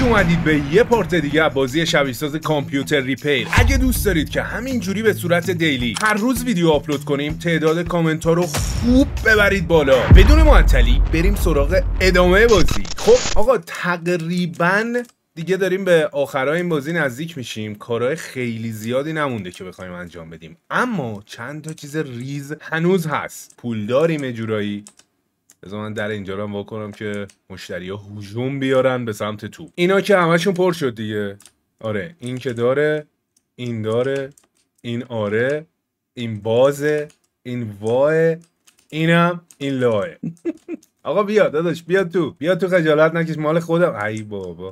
خوش اومدید به یه پارت دیگه بازی شبیه‌ساز کامپیوتر ریپیر اگه دوست دارید که همینجوری به صورت دیلی هر روز ویدیو آپلود کنیم تعداد کامنت ها رو خوب ببرید بالا بدون معطلی بریم سراغ ادامه بازی خب آقا تقریبا دیگه داریم به آخرای این بازی نزدیک میشیم کارهای خیلی زیادی نمونده که بخوایم انجام بدیم اما چند تا چیز ریز هنوز هست پول داریم جورایی از من در اینجا رو وا که مشتری ها بیارن به سمت تو اینا که همشون پر شد دیگه آره این که داره این داره این آره این بازه این واه اینم این لاه آقا بیا داداش بیا تو بیا تو خجالت نکش مال خودم ای بابا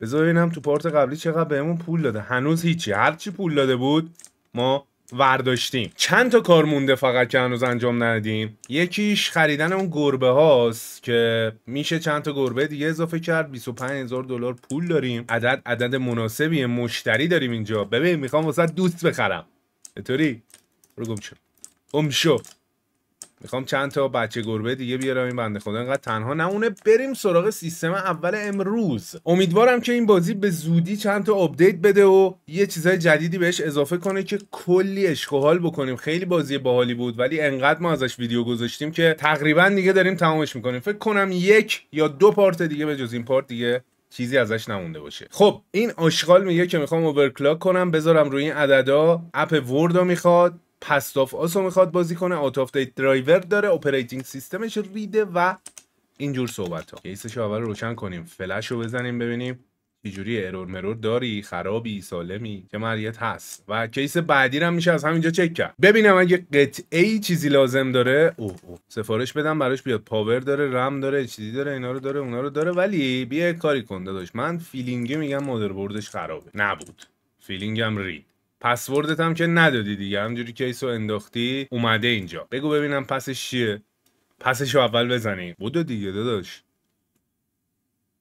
بذار ببینم تو پارت قبلی چقدر بهمون پول داده هنوز هیچی هرچی پول داده بود ما ورداشتیم چند تا کار مونده فقط که هنوز انجام ندیم یکیش خریدن اون گربه هاست که میشه چند تا گربه دیگه اضافه کرد 25000 دلار پول داریم عدد عدد مناسبی مشتری داریم اینجا ببین میخوام واسه دوست بخرم چطوری رو گمشو میخوام چند تا بچه گربه دیگه بیارم این بنده خدا اینقدر تنها نمونه بریم سراغ سیستم اول امروز امیدوارم که این بازی به زودی چند تا آپدیت بده و یه چیزای جدیدی بهش اضافه کنه که کلی عشق بکنیم خیلی بازی باحالی بود ولی انقدر ما ازش ویدیو گذاشتیم که تقریبا دیگه داریم تمامش میکنیم فکر کنم یک یا دو پارت دیگه به جز این پارت دیگه چیزی ازش نمونده باشه خب این آشغال میگه که میخوام اوورکلاک کنم بذارم روی این عددا اپ وردو میخواد پست آس آسو میخواد بازی کنه آت آف دیت درایور داره اپریتینگ سیستمش ریده و اینجور صحبت ها کیسش اول روشن کنیم فلش رو بزنیم ببینیم چجوری ارور مرور داری خرابی سالمی که مریت هست و کیس بعدی رو هم میشه از همینجا چک کرد ببینم اگه قطعه ای چیزی لازم داره اوه سفارش بدم براش بیاد پاور داره رم داره چیزی داره اینا رو داره اونا رو داره ولی بیا کاری کن داداش من فیلینگی میگم مادربردش خرابه نبود فیلینگم رید پسوردت هم که ندادی دیگه همجوری کیس رو انداختی اومده اینجا بگو ببینم پسش چیه پسش رو اول بزنی بودو دیگه داداش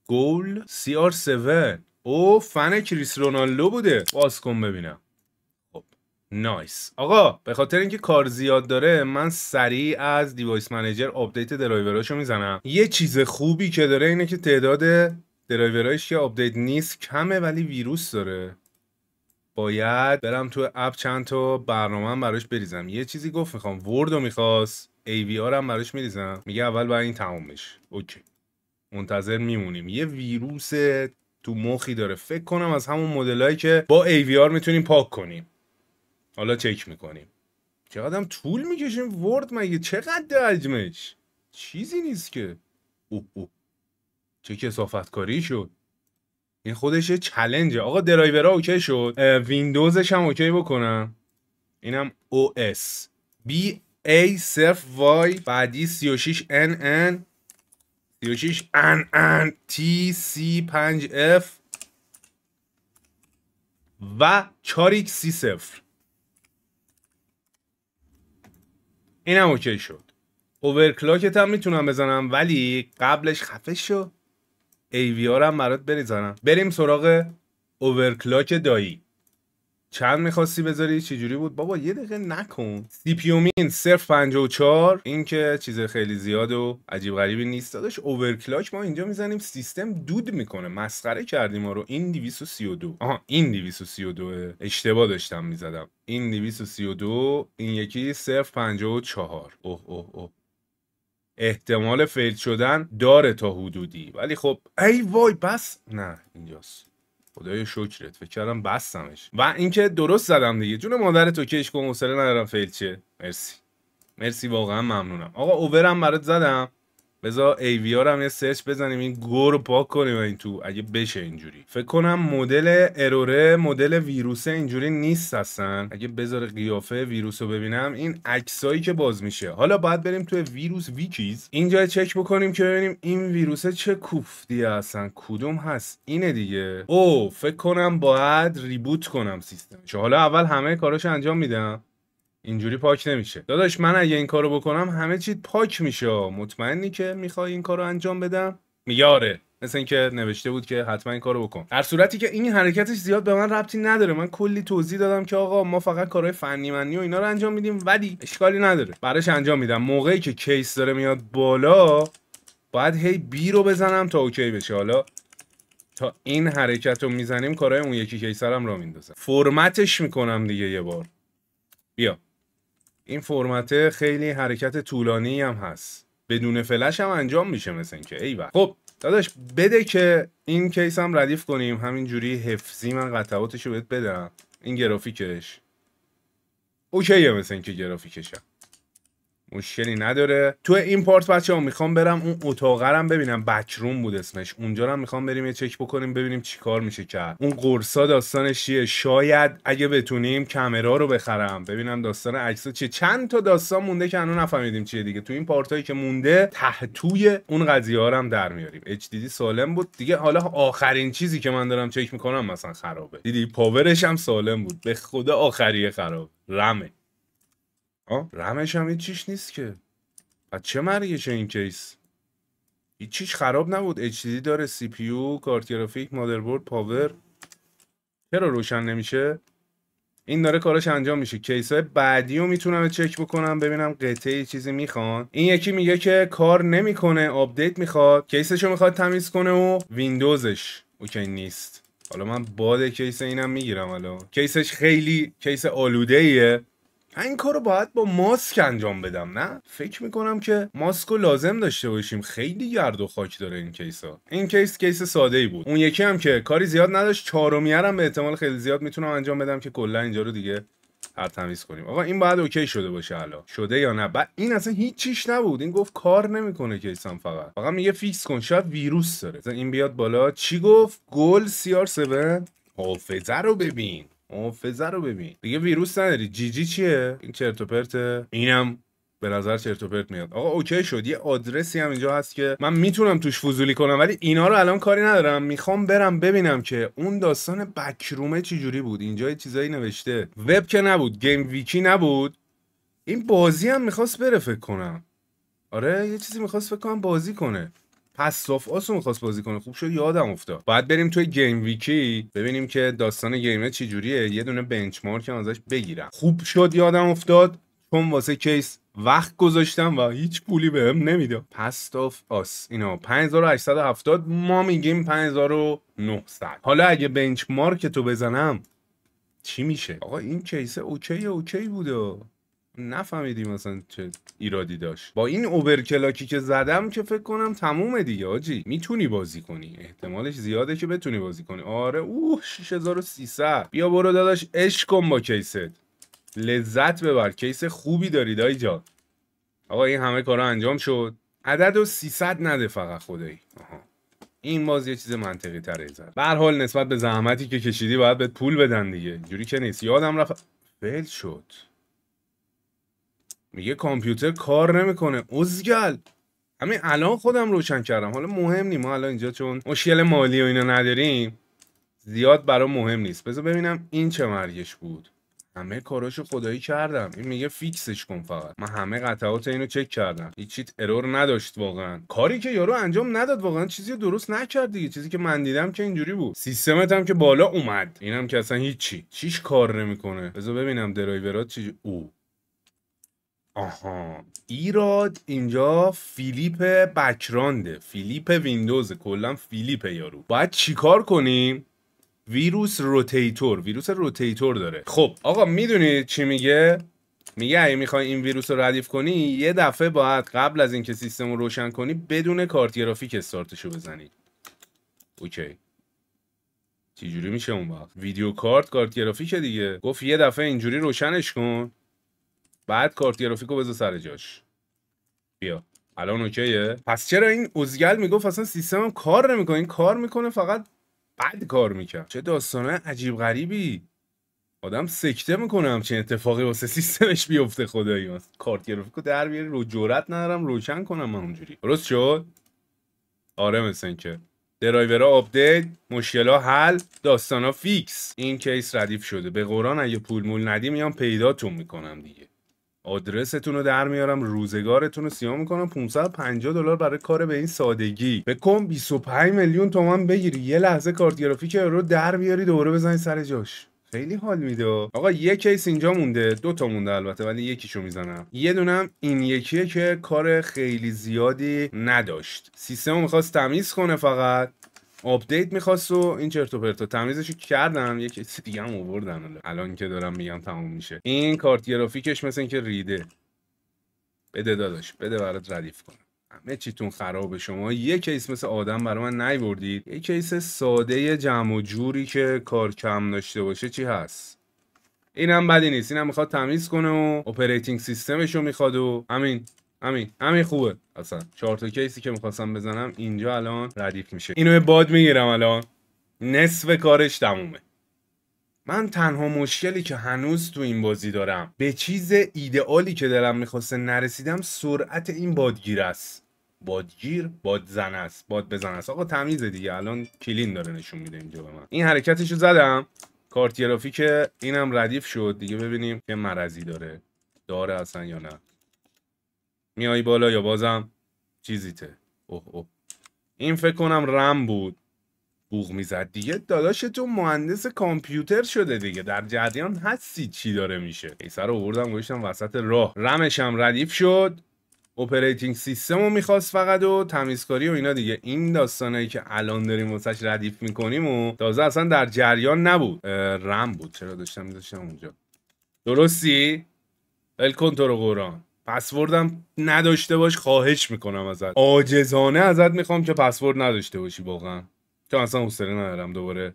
گول سی آر 7 او فن کریس رونالدو بوده باز کن ببینم خب، نایس آقا به خاطر اینکه کار زیاد داره من سریع از دیوایس منیجر آپدیت درایوراشو میزنم یه چیز خوبی که داره اینه که تعداد درایورایش که آپدیت نیست کمه ولی ویروس داره باید برم تو اپ چند تا برنامه براش بریزم یه چیزی گفت میخوام رو میخواست آر هم براش میریزم میگه اول برای این تموم بشه اوکی منتظر میمونیم یه ویروس تو مخی داره فکر کنم از همون مدلایی که با آر میتونیم پاک کنیم حالا چک میکنیم چقدرم طول میکشیم ورد مگه چقدر دجمش چیزی نیست که اوه او. چه کسافتکاری شد این خودش یه چلنجه آقا درایورها اوکی شد ویندوزش هم اوکی بکنم اینم اس B A صرف وای بعدی 36 ان ان 36 ان ان تی C 5 اف و 4 C صفر اینم اوکی شد اوورکلاکت هم میتونم بزنم ولی قبلش خفه شد. ای وی هم برات بریزنم بریم سراغ اوورکلاک دایی چند میخواستی بذاری چجوری بود بابا یه دقیقه نکن سی پیومین صرف 54 این که چیز خیلی زیاد و عجیب غریبی نیست داداش اوورکلاک ما اینجا میزنیم سیستم دود میکنه مسخره کردیم ما رو این 232 آها این 232 اشتباه داشتم میزدم این 232 این یکی صرف 54 اوه اوه اوه احتمال فیل شدن داره تا حدودی ولی خب ای وای بس نه اینجاست خدای شکرت فکر کردم بستمش و اینکه درست زدم دیگه جون مادر تو کش کن حوصله ندارم فیل چه مرسی مرسی واقعا ممنونم آقا اوورم برات زدم بذار ای هم یه سرچ بزنیم این گو رو پاک کنیم این تو اگه بشه اینجوری فکر کنم مدل اروره مدل ویروس اینجوری نیست هستن اگه بذار قیافه ویروس رو ببینم این عکسایی که باز میشه حالا باید بریم توی ویروس ویکیز اینجا چک بکنیم که ببینیم این ویروس چه کوفتی هستن کدوم هست اینه دیگه او فکر کنم باید ریبوت کنم چه حالا اول همه کاراش انجام میدم اینجوری پاک نمیشه داداش من اگه این کارو بکنم همه چی پاک میشه مطمئنی که میخوای این کارو انجام بدم میاره مثل مثل اینکه نوشته بود که حتما این کارو بکن در صورتی که این حرکتش زیاد به من ربطی نداره من کلی توضیح دادم که آقا ما فقط کارهای فنی منی و اینا رو انجام میدیم ولی اشکالی نداره براش انجام میدم موقعی که کیس داره میاد بالا باید هی بی رو بزنم تا اوکی بشه حالا تا این حرکت رو میزنیم کارهای اون یکی کیسرم رو میندازم فرمتش میکنم دیگه یه بار بیا این فرمت خیلی حرکت طولانی هم هست بدون فلش هم انجام میشه مثل اینکه وقت خب داداش بده که این کیس هم ردیف کنیم همینجوری حفظی من قطعاتش رو بهت بدم این گرافیکش اوکیه مثل که گرافیکش هم. مشکلی نداره تو پارت بچه ها میخوام برم اون اتاقرم ببینم بکروم بود اسمش اونجا رو میخوام بریم یه چک بکنیم ببینیم چیکار میشه کرد اون قرصا داستانش چیه شاید اگه بتونیم کامرا رو بخرم ببینم داستان عکس چیه چند تا داستان مونده که هنوز نفهمیدیم چیه دیگه تو این پارتایی که مونده تحتوی اون قضیه ها هم در میاریم اچ سالم بود دیگه حالا آخرین چیزی که من دارم چک میکنم مثلا خرابه دیدی پاورش هم سالم بود به خدا آخریه خراب رمه رمش هم چیش نیست که و چه مرگه این کیس هیچ خراب نبود HDD داره CPU کارت گرافیک مادربرد پاور چرا روشن نمیشه این داره کارش انجام میشه کیس های بعدی رو میتونم چک بکنم ببینم قطعه چیزی میخوان این یکی میگه که کار نمیکنه آپدیت میخواد کیسش رو میخواد تمیز کنه و ویندوزش اوکی نیست حالا من باد کیس اینم میگیرم حالا کیسش خیلی کیس آلوده این کار رو باید با ماسک انجام بدم نه فکر میکنم که ماسک رو لازم داشته باشیم خیلی گرد و خاک داره این ها این کیس کیس ساده ای بود اون یکی هم که کاری زیاد نداشت چارومیر هم به احتمال خیلی زیاد میتونم انجام بدم که کلا اینجا رو دیگه هر تمیز کنیم آقا این باید اوکی شده باشه حالا شده یا نه بعد این اصلا هیچ چیش نبود این گفت کار نمیکنه کیسم فقط فقط میگه فیکس کن شاید ویروس داره این بیاد بالا چی گفت گل سی 7 حافظه رو ببین فزه رو ببین دیگه ویروس نداری جیجی جی چیه این چرت و اینم به نظر چرت و پرت میاد آقا اوکی شد یه آدرسی هم اینجا هست که من میتونم توش فضولی کنم ولی اینا رو الان کاری ندارم میخوام برم ببینم که اون داستان بکرومه چی جوری بود اینجا یه چیزایی نوشته وب که نبود گیم ویکی نبود این بازی هم میخواست بره فکر کنم آره یه چیزی میخواست فکر کنم بازی کنه اسلاف آسو میخواست بازی کنه خوب شد یادم افتاد باید بریم توی گیم ویکی ببینیم که داستان گیمه چی جوریه یه دونه بنچمارک ازش بگیرم خوب شد یادم افتاد چون واسه کیس وقت گذاشتم و هیچ پولی بهم نمیده پست آف آس اینا 5870 ما میگیم 5900 حالا اگه بنچمارک تو بزنم چی میشه آقا این کیسه اوکی اوکی بوده نفهمیدیم مثلا چه ایرادی داشت با این اوورکلاکی که زدم که فکر کنم تمومه دیگه آجی میتونی بازی کنی احتمالش زیاده که بتونی بازی کنی آره اوه 6300 بیا برو داداش عشق کن با کیست لذت ببر کیس خوبی داری دایی جا آقا این همه کارا انجام شد عدد و 300 نده فقط خدایی آها این باز یه چیز منطقی تره به هر حال نسبت به زحمتی که کشیدی باید به پول بدن دیگه جوری که نیست یادم رفت فیل شد میگه کامپیوتر کار نمیکنه ازگل همین الان خودم روشن کردم حالا مهم نیم ما الان اینجا چون مشکل مالی و اینا نداریم زیاد برا مهم نیست بذار ببینم این چه مرگش بود همه کاراشو خدایی کردم این میگه فیکسش کن فقط من همه قطعات اینو چک کردم هیچیت ارور نداشت واقعا کاری که یارو انجام نداد واقعا چیزی درست نکرد دیگه چیزی که من دیدم که اینجوری بود سیستمت هم که بالا اومد اینم که اصلا هیچی چیش کار نمیکنه بذار ببینم درایورات چی او آها ایراد اینجا فیلیپ بکرانده فیلیپ ویندوز کلا فیلیپ یارو باید چیکار کنیم ویروس روتیتور ویروس روتیتور داره خب آقا میدونید چی میگه میگه اگه میخوای این ویروس رو ردیف کنی یه دفعه باید قبل از اینکه سیستم رو روشن کنی بدون کارت گرافیک رو بزنی اوکی چجوری میشه اون وقت ویدیو کارت کارت گرافیک دیگه گفت یه دفعه اینجوری روشنش کن بعد کارت گرافیکو بذار سر جاش بیا الان اوکیه پس چرا این اوزگل میگفت اصلا سیستمم کار نمیکنه این کار میکنه فقط بعد کار میکنه چه داستانه عجیب غریبی آدم سکته میکنه همچین اتفاقی واسه سیستمش بیفته خدایی من کارت گرافیکو در بیاری رو جورت ندارم روشن کنم من اونجوری درست شد آره مثل که درایورها آپدیت مشکلا حل داستانا فیکس این کیس ردیف شده به قرآن اگه پول مول ندی میام پیداتون میکنم دیگه آدرستون رو در میارم روزگارتون رو سیاه میکنم 550 دلار برای کار به این سادگی به کم 25 میلیون تومن بگیری یه لحظه کارت گرافیک رو در بیاری دوره بزنی سر جاش خیلی حال میده آقا یه کیس اینجا مونده دو تا مونده البته ولی یکیشو میزنم یه دونم این یکیه که کار خیلی زیادی نداشت سیستم میخواست تمیز کنه فقط آپدیت میخواست و این چرت و پرتا تمیزش کردم یک چیز دیگه هم آوردن الان که دارم میگم تموم میشه این کارت گرافیکش مثل اینکه ریده بده داداش بده برات ردیف کنم همه چیتون خرابه شما یه کیس مثل آدم برای من نیوردید یه کیس ساده جمع و جوری که کار کم داشته باشه چی هست اینم بدی نیست اینم میخواد تمیز کنه و اپریتینگ سیستمش رو میخواد و همین همین همین خوبه اصلا چهار تا کیسی که میخواستم بزنم اینجا الان ردیف میشه اینو باد میگیرم الان نصف کارش تمومه من تنها مشکلی که هنوز تو این بازی دارم به چیز ایدئالی که دلم میخواسته نرسیدم سرعت این بادگیر است بادگیر بادزن است باد بزن است آقا تمیزه دیگه الان کلین داره نشون میده اینجا به من این حرکتشو زدم کارتیرافی که اینم ردیف شد دیگه ببینیم که مرضی داره داره اصلا یا نه میای بالا یا بازم چیزیته اوه اوه این فکر کنم رم بود بوغ میزد دیگه داداش تو مهندس کامپیوتر شده دیگه در جریان هستی چی داره میشه سر رو بردم گذاشتم وسط راه رمش هم ردیف شد اپریتینگ سیستم رو میخواست فقط و تمیزکاری و اینا دیگه این ای که الان داریم واسش ردیف میکنیم و تازه اصلا در جریان نبود رم بود چرا داشتم داشتم اونجا درستی؟ ول قرآن پسوردم نداشته باش خواهش میکنم ازت آجزانه ازت میخوام که پسورد نداشته باشی واقعا که اصلا حوصله ندارم دوباره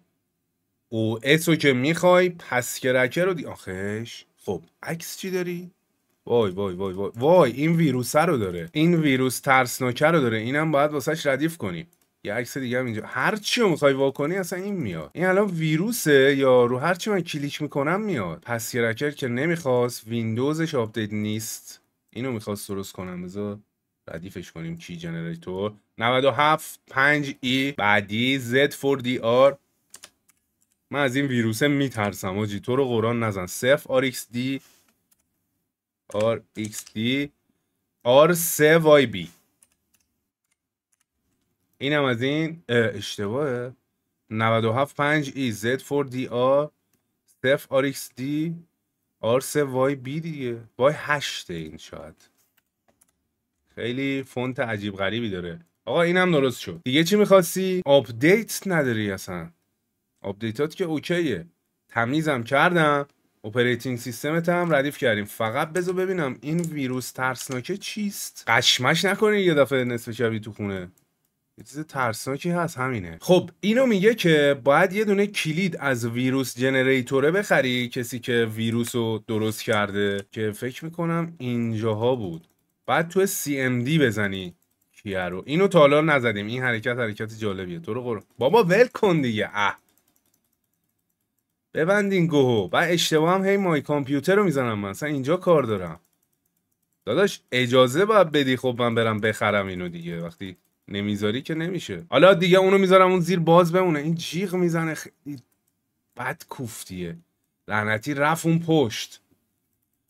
او اسو که میخوای پس کرکه رو دی... آخش خب عکس چی داری وای وای وای وای وای این ویروس رو داره این ویروس ترسناکه رو داره اینم باید واسهش ردیف کنی. یه عکس دیگه هم اینجا هر چی رو میخوای واکنی اصلا این میاد این الان ویروسه یا رو هر چی من کلیک میکنم میاد پس که نمیخواست ویندوزش آپدیت نیست اینو میخواست درست کنم بذار ردیفش کنیم کی جنراتور 97 5 ای بعدی Z دی DR من از این ویروسه میترسم آجی تو رو قرآن نزن صف RXD RXD r 3 این اینم از این اشتباهه 97 5 ای Z سف آر ایکس RXD آر سه وای بی دیگه وای هشته این شاید خیلی فونت عجیب غریبی داره آقا اینم درست شد دیگه چی میخواستی آپدیت نداری اصلا آپدیتات که اوکیه تمیزم کردم اپریتینگ سیستمت هم ردیف کردیم فقط بذار ببینم این ویروس ترسناکه چیست قشمش نکنی یه دفعه نصف شبی تو خونه یه چیز ترسناکی هست همینه خب اینو میگه که باید یه دونه کلید از ویروس جنریتوره بخری کسی که ویروس رو درست کرده که فکر میکنم اینجاها بود بعد تو دی بزنی کیه رو اینو تا حالا نزدیم این حرکت حرکت جالبیه تو رو بابا ول کن دیگه اه ببندین گوهو بعد اشتباه هم هی مای کامپیوتر رو میزنم من اصلا اینجا کار دارم داداش اجازه باید بدی خب من برم بخرم اینو دیگه وقتی نمیذاری که نمیشه حالا دیگه اونو میذارم اون زیر باز بمونه این جیغ میزنه خیلی بد کوفتیه لعنتی رف اون پشت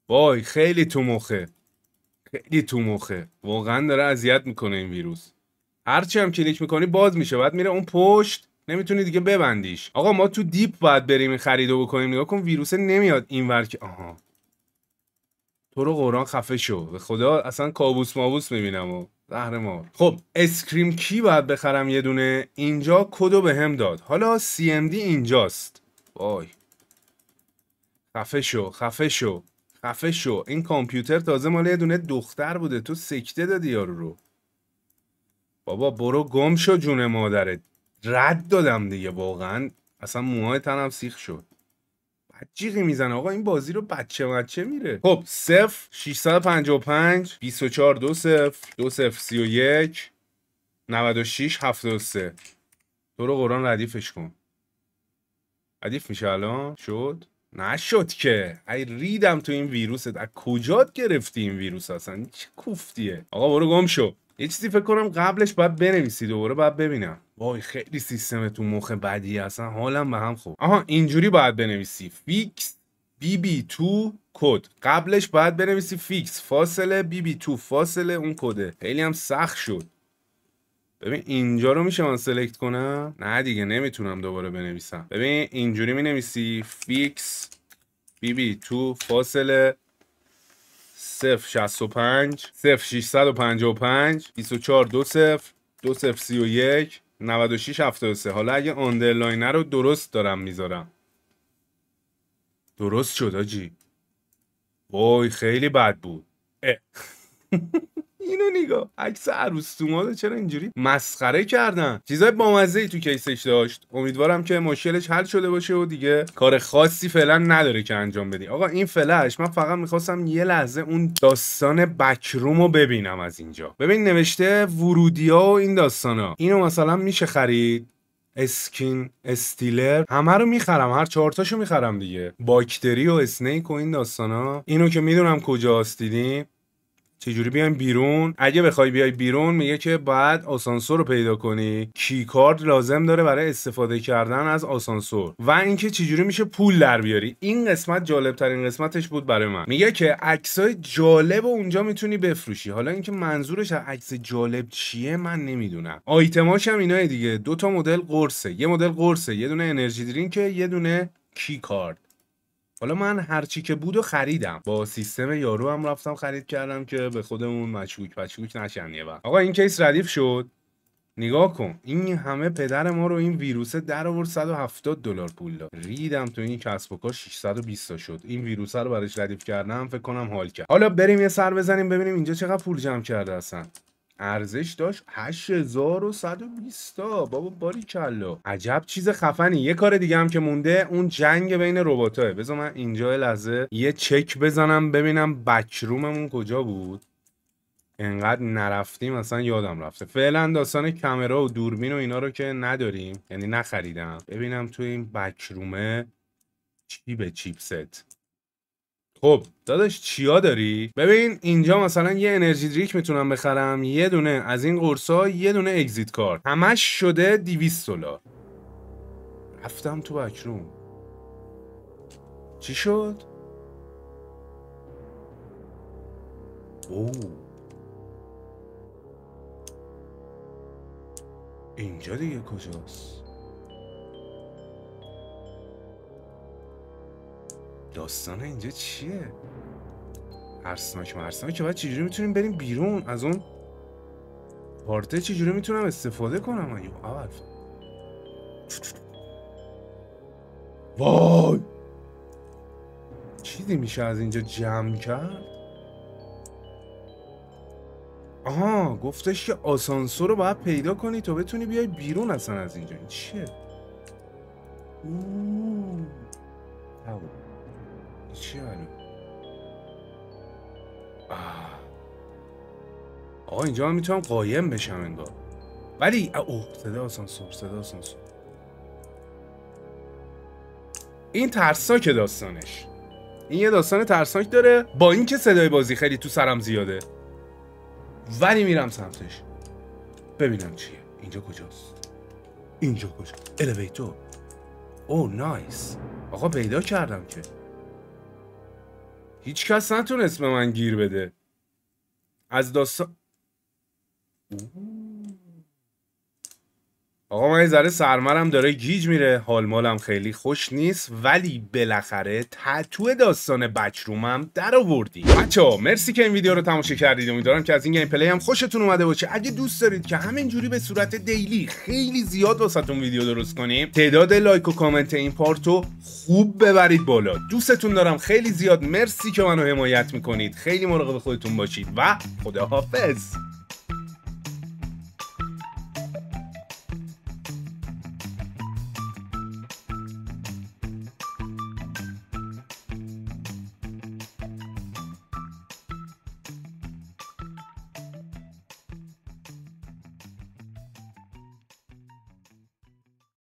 وای خیلی تو مخه خیلی تو مخه واقعا داره اذیت میکنه این ویروس هرچی هم کلیک میکنی باز میشه بعد میره اون پشت نمیتونی دیگه ببندیش آقا ما تو دیپ باید بریم این و بکنیم نگاه کن ویروس نمیاد این ور که آها تو رو قرآن خفه شو به خدا اصلا کابوس مابوس میبینم و زهر خب اسکریم کی باید بخرم یه دونه اینجا کدو به هم داد حالا دی اینجاست وای خفه شو خفه شو خفه شو این کامپیوتر تازه مال یه دونه دختر بوده تو سکته دادی یارو رو بابا برو گم شو جون مادرت رد دادم دیگه واقعا اصلا موهای تنم سیخ شد جیغی میزنه آقا این بازی رو بچه بچه میره خب 0 655 24 دو سف دو سف 31 96 73 تو رو قرآن ردیفش کن ردیف میشه الان شد نشد که ای ریدم تو این ویروست از کجات گرفتی این ویروس اصلا چه کوفتیه آقا برو گم شو یه چیزی فکر کنم قبلش باید بنویسی دوباره باید ببینم وای خیلی سیستم تو مخ بدی اصلا حالم به هم خوب آها اینجوری باید بنویسی فیکس بی بی تو کد قبلش باید بنویسی فیکس فاصله بی بی تو فاصله اون کده خیلی هم سخت شد ببین اینجا رو میشه من سلکت کنم نه دیگه نمیتونم دوباره بنویسم ببین اینجوری مینویسی فیکس بی بی تو فاصله 065 0655 2420 2031 96 73 حالا اگه آندرلاینه رو درست دارم میذارم درست شد آجی وای خیلی بد بود اینو نگاه عکس عروس تو چرا اینجوری مسخره کردن چیزای بامزه ای تو کیسش داشت امیدوارم که مشکلش حل شده باشه و دیگه کار خاصی فعلا نداره که انجام بدی آقا این فلش من فقط میخواستم یه لحظه اون داستان بکروم رو ببینم از اینجا ببین نوشته ورودیا و این داستانا اینو مثلا میشه خرید اسکین استیلر همه رو میخرم هر چهار تاشو میخرم دیگه باکتری و اسنیک و این داستانا اینو که میدونم کجاست دیدیم چجوری بیایم بیرون اگه بخوای بیای بیرون میگه که باید آسانسور رو پیدا کنی کیکارد لازم داره برای استفاده کردن از آسانسور و اینکه چجوری میشه پول در بیاری این قسمت جالب ترین قسمتش بود برای من میگه که عکسای جالب و اونجا میتونی بفروشی حالا اینکه منظورش از عکس جالب چیه من نمیدونم آیتماش هم اینای دیگه دو تا مدل قرصه یه مدل قرصه یه دونه انرژی درینک یه دونه کیکارد حالا من هرچی که بود و خریدم با سیستم یارو هم رفتم خرید کردم که به خودمون مچوک پچوک نشن یه وقت آقا این کیس ردیف شد نگاه کن این همه پدر ما رو این ویروسه در آورد 170 دلار پول داد ریدم تو این کسب و کار 620 شد این ویروس رو براش ردیف کردم فکر کنم حال کرد حالا بریم یه سر بزنیم ببینیم اینجا چقدر پول جمع کرده هستن ارزش داشت 8120 تا بابا باری کلا عجب چیز خفنی یه کار دیگه هم که مونده اون جنگ بین رباتاه بذار من اینجا لحظه یه چک بزنم ببینم بکروممون کجا بود انقدر نرفتیم اصلا یادم رفته فعلا داستان کامرا و دوربین و اینا رو که نداریم یعنی نخریدم ببینم تو این بکرومه چی به چیپست خب داداش چیا داری ببین اینجا مثلا یه انرژی دریک میتونم بخرم یه دونه از این قرصا یه دونه اگزییت کار همش شده 200 دلار رفتم تو بکروم چی شد او اینجا دیگه کجاست داستان اینجا چیه هرسناک که باید چجوری میتونیم بریم بیرون از اون پارته چجوری میتونم استفاده کنم ایو اول وای چیزی میشه از اینجا جمع کرد آها گفتش که آسانسور رو باید پیدا کنی تا بتونی بیای بیرون اصلا از اینجا این چیه اوه. چی آقا اینجا من میتونم قایم بشم انگار ولی اوه صدا آسانسور صدا آسانسور این ترساک داستانش این یه داستان ترسناک داره با اینکه صدای بازی خیلی تو سرم زیاده ولی میرم سمتش ببینم چیه اینجا کجاست اینجا کجاست الیویتور او نایس آقا پیدا کردم که هیچ کس نتونست به من گیر بده از داستان آقا من یه ذره سرمرم داره گیج میره حال مالم خیلی خوش نیست ولی بالاخره تتو داستان بچرومم در آوردی بچه ها مرسی که این ویدیو رو تماشا کردید امیدوارم که از این گیم پلی هم خوشتون اومده باشه اگه دوست دارید که همینجوری به صورت دیلی خیلی زیاد واسهتون ویدیو درست کنیم تعداد لایک و کامنت این پارتو خوب ببرید بالا دوستتون دارم خیلی زیاد مرسی که منو حمایت میکنید خیلی مراقب خودتون باشید و خداحافظ